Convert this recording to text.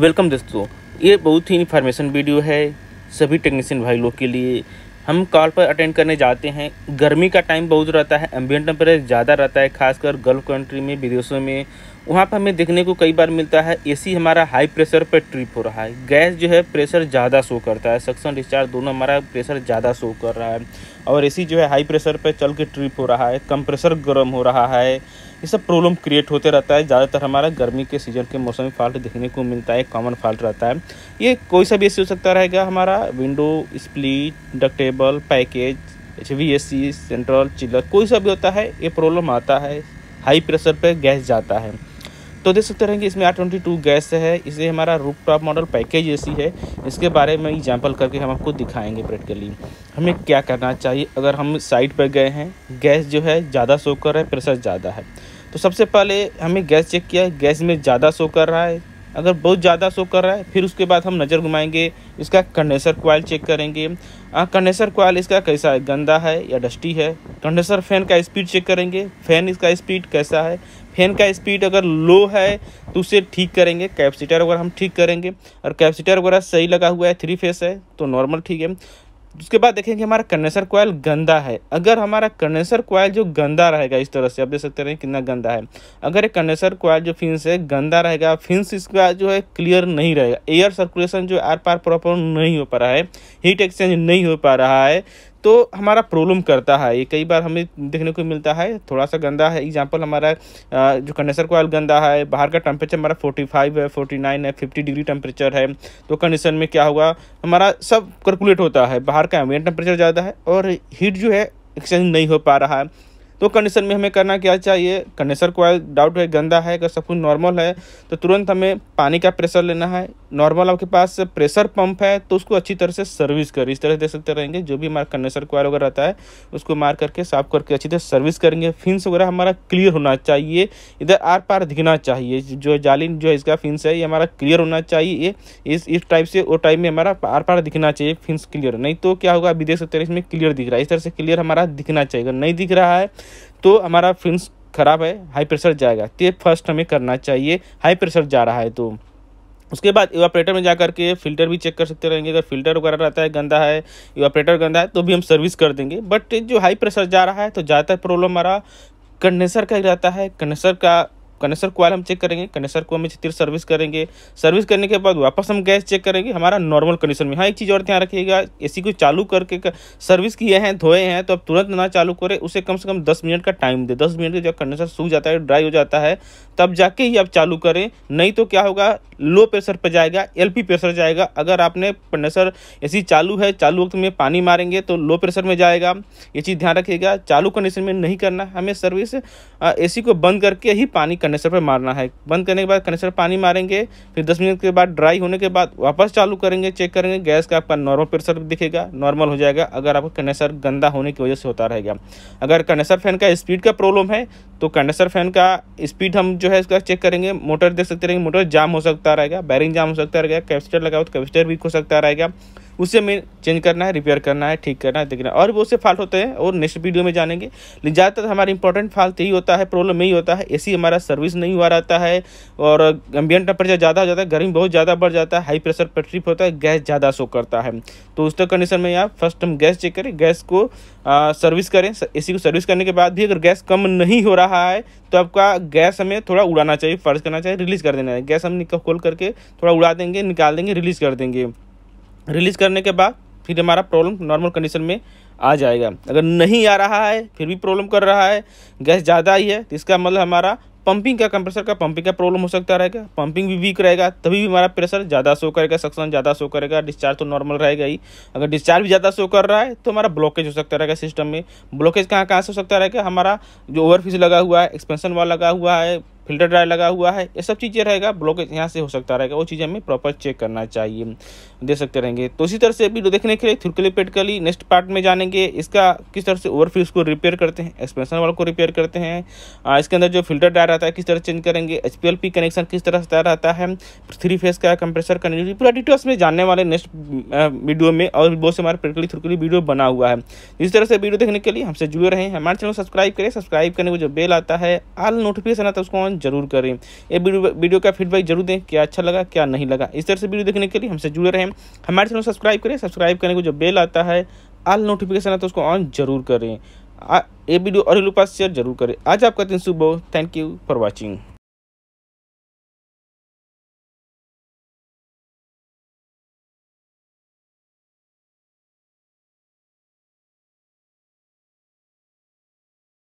welcome दोस्तों ये बहुत ही इन्फॉर्मेशन वीडियो है सभी टेक्नीशियन भाई लोग के लिए हम कॉल पर अटेंड करने जाते हैं गर्मी का टाइम बहुत रहता है एम्बियन टेम्परेचर ज़्यादा रहता है खासकर गल्फ कंट्री में विदेशों में वहाँ पर हमें देखने को कई बार मिलता है एसी हमारा हाई प्रेशर पर ट्रिप हो रहा है गैस जो है प्रेशर ज़्यादा शो करता है सक्शन डिस्चार्ज दोनों हमारा प्रेशर ज़्यादा शो कर रहा है और एसी जो है हाई प्रेशर पर चल के ट्रिप हो रहा है कंप्रेसर गर्म हो रहा है ये सब प्रॉब्लम क्रिएट होते रहता है ज़्यादातर हमारा गर्मी के सीजन के मौसम में फॉल्ट देखने को मिलता है कॉमन फॉल्ट रहता है ये कोई सा भी ऐसी हो सकता रहेगा हमारा window split ductable package H C central chiller कोई सा भी होता है ये प्रॉब्लम आता है हाई प्रेशर पर गैस जाता है तो देख सकते रहेंगे इसमें आर ट्वेंटी टू गैस है इसे हमारा रूप टॉप मॉडल पैकेज ऐसी है इसके बारे में एग्जाम्पल करके हम आपको दिखाएंगे प्रैक्टिकली हमें क्या करना चाहिए अगर हम साइड पर गए हैं गैस जो है ज़्यादा शो कर रहा है प्रेशर ज़्यादा है तो सबसे पहले हमें गैस चेक किया गैस में ज़्यादा शो कर रहा है अगर बहुत ज़्यादा शो कर रहा है फिर उसके बाद हम नज़र घुमाएंगे इसका कंडेंसर कोयल चेक करेंगे हाँ, कंडेंसर कोयल इसका कैसा है गंदा है या डस्टी है कंडेंसर फैन का स्पीड चेक करेंगे फैन इसका स्पीड कैसा है फैन का स्पीड अगर लो है तो उसे ठीक करेंगे कैपेसिटर वगैरह हम ठीक करेंगे और कैपेसिटर वगैरह सही लगा हुआ है थ्री फेस है तो नॉर्मल ठीक है उसके बाद देखेंगे हमारा कंडेंसर कोयल गंदा है अगर हमारा कंडेंसर कोयल जो गंदा रहेगा इस तरह से आप देख सकते रहें कितना गंदा है अगर ये कंडेंसर कोयल जो फिंस है गंदा रहेगा फिंस इसका जो है क्लियर नहीं रहेगा एयर सर्कुलेशन जो आर पार प्रॉपर नहीं हो पा रहा है हीट एक्सचेंज नहीं हो पा रहा है तो हमारा प्रॉब्लम करता है ये कई बार हमें देखने को मिलता है थोड़ा सा गंदा है एग्जाम्पल हमारा जो कंडेंसर कोयल गंदा है बाहर का टेम्परेचर हमारा 45 है 49 है 50 डिग्री टेम्परेचर है तो कंडीशन में क्या होगा हमारा सब कैलकुलेट होता है बाहर का एम्बियन टेम्परेचर ज़्यादा है और हीट जो है एक्सचेंज नहीं हो पा रहा है तो कंडीशन में हमें करना क्या चाहिए कंडेंसर कोयल डाउट है गंदा है अगर सब कुछ नॉर्मल है तो तुरंत हमें पानी का प्रेशर लेना है नॉर्मल आपके पास प्रेशर पंप है तो उसको अच्छी तरह से सर्विस कर इस तरह दे सकते रहेंगे जो भी हमारा कंडेंसर क्वायर वगैरह रहता है उसको मार करके साफ करके अच्छी तरह सर्विस करेंगे फिंस वगैरह हमारा क्लियर होना चाहिए इधर आर पार दिखना चाहिए जो जालीन जो इसका फिंस है ये हमारा क्लियर होना चाहिए इस इस टाइप से वो टाइप में हमारा आर पार दिखना चाहिए फिंस क्लियर नहीं तो क्या होगा अभी देख सकते हैं इसमें क्लियर दिख रहा है इस तरह से क्लियर हमारा दिखना चाहिए अगर नहीं दिख रहा है तो हमारा फिंस खराब है हाई प्रेशर जाएगा तो फर्स्ट हमें करना चाहिए हाई प्रेशर जा रहा है तो उसके बाद इवापरेटर में जा करके फिल्टर भी चेक कर सकते रहेंगे अगर फिल्टर वगैरह रहता है गंदा है इवापरेटर गंदा है तो भी हम सर्विस कर देंगे बट जो हाई प्रेशर जा रहा है तो ज़्यादातर प्रॉब्लम हमारा कंडेंसर का ही रहता है कंडेंसर का कंडेंसर कोयल हम चेक करेंगे कंडेंसर को हम स्थिर सर्विस करेंगे सर्विस करने के बाद वापस हम गैस चेक करेंगे हमारा नॉर्मल कंडीशन में हाँ एक चीज़ और ध्यान रखिएगा एसी को चालू करके कर, सर्विस किए हैं धोए हैं तो अब तुरंत ना चालू करें उसे कम से कम दस मिनट का टाइम दे दस मिनट जब कंडेंसर सूख जाता है ड्राई हो जाता है तब जाके ही आप चालू करें नहीं तो क्या होगा लो प्रेशर पर जाएगा एलपी प्रेशर जाएगा अगर आपने कंडेंसर सी चालू है चालू वक्त में पानी मारेंगे तो लो प्रेशर में जाएगा ये चीज़ ध्यान रखिएगा चालू कंडीशन में नहीं करना हमें सर्विस एसी को बंद करके ही पानी कंडेंसर पर मारना है बंद करने के बाद कंडेंसर पानी मारेंगे फिर दस मिनट के बाद ड्राई होने के बाद वापस चालू करेंगे चेक करेंगे गैस का आपका नॉर्मल प्रेशर दिखेगा नॉर्मल हो जाएगा अगर आपका कंडेंसर गंदा होने की वजह से होता रहेगा अगर कंडेंसर फैन का स्पीड का प्रॉब्लम है तो कंडेंसर फैन का स्पीड हम जो है इसका चेक करेंगे मोटर देख सकते रहेंगे मोटर जाम हो सकता रहेगा बैरिंग जाम हो सकता रहेगा कैपेसिटर लगा हो तो कैपेसिटर वीक हो सकता रहेगा उसे हमें चेंज करना है रिपेयर करना है ठीक करना है देखना और बहुत से फॉल्ट होते हैं और नेक्स्ट वीडियो में जानेंगे लेकिन ज़्यादातर हमारा इंपॉर्टेंट फॉल्ट यही होता है प्रॉब्लम यही होता है एसी हमारा सर्विस नहीं हुआ रहता है और गंभीर टेम्परेचर ज़्यादा हो जाता है गर्मी बहुत ज़्यादा बढ़ जाता है हाई प्रेशर पर ट्रिप होता है गैस ज़्यादा शो करता है तो उस कंडीशन में आप फर्स्ट हम गैस चेक करें गैस को सर्विस करें ए को सर्विस करने के बाद भी अगर गैस कम नहीं हो रहा है तो आपका गैस हमें थोड़ा उड़ाना चाहिए फर्ज करना चाहिए रिलीज़ कर देना है गैस हम निकल खोल करके थोड़ा उड़ा देंगे निकाल देंगे रिलीज़ कर देंगे रिलीज़ करने के बाद फिर हमारा प्रॉब्लम नॉर्मल कंडीशन में आ जाएगा अगर नहीं आ रहा है फिर भी प्रॉब्लम कर रहा है गैस ज़्यादा ही है तो इसका मतलब हमारा पंपिंग का कंप्रेसर का पंपिंग का प्रॉब्लम हो सकता रहेगा पंपिंग भी वीक रहेगा तभी भी हमारा प्रेशर ज़्यादा शो करेगा सक्सन ज़्यादा शो करेगा डिस्चार्ज तो नॉर्मल रहेगा ही अगर डिस्चार्ज भी ज़्यादा शो कर रहा है तो हमारा ब्लॉकेज हो सकता रहेगा सिस्टम में ब्लॉकेज कहाँ कहाँ से हो सकता रहेगा हमारा जो ओवरफिज लगा हुआ है एक्सपेंशन वाल लगा हुआ है फिल्टर ड्रायर लगा हुआ है ये सब चीज़ें रहेगा ब्लॉकेज यहाँ से हो सकता रहेगा वो चीज़ हमें प्रॉपर चेक करना चाहिए दे सकते रहेंगे तो इसी तरह से वीडियो देखने के लिए थुरकली पेटकली नेक्स्ट पार्ट में जानेंगे इसका किस तरह से ओवर को रिपेयर करते हैं एक्सपेंशन वाल को रिपेयर करते हैं इसके अंदर जो फिल्टर ड्रायर रहता है किस तरह चेंज करेंगे एच कनेक्शन किस तरह से रहता है थ्री फेस का कंप्रेसर का पूरा डिटेल्स में जानने वाले नेक्स्ट वीडियो में और बहुत से हमारे पेटकली थुरकली वीडियो बना हुआ है इस तरह से वीडियो देखने के लिए हमसे जुड़े रहे हैं हमारे चैनल सब्सक्राइब करें सब्सक्राइब करने को जो बेल आता है आल नोटिफिकेशन आता है उसको ऑन जरूर करें ये वीडियो का फीडबैक जरूर दें क्या अच्छा लगा क्या नहीं लगा इस तरह से वीडियो देखने के लिए हमसे जुड़े रहें हमारे चैनल सब्सक्राइब करें सब्सक्राइब करने को जो बेल आता है आल नोटिफिकेशन आता है उसको ऑन जरूर करें ये वीडियो और लोग पास शेयर जरूर करें आज आपका दिन सुबह थैंक यू फॉर वॉचिंग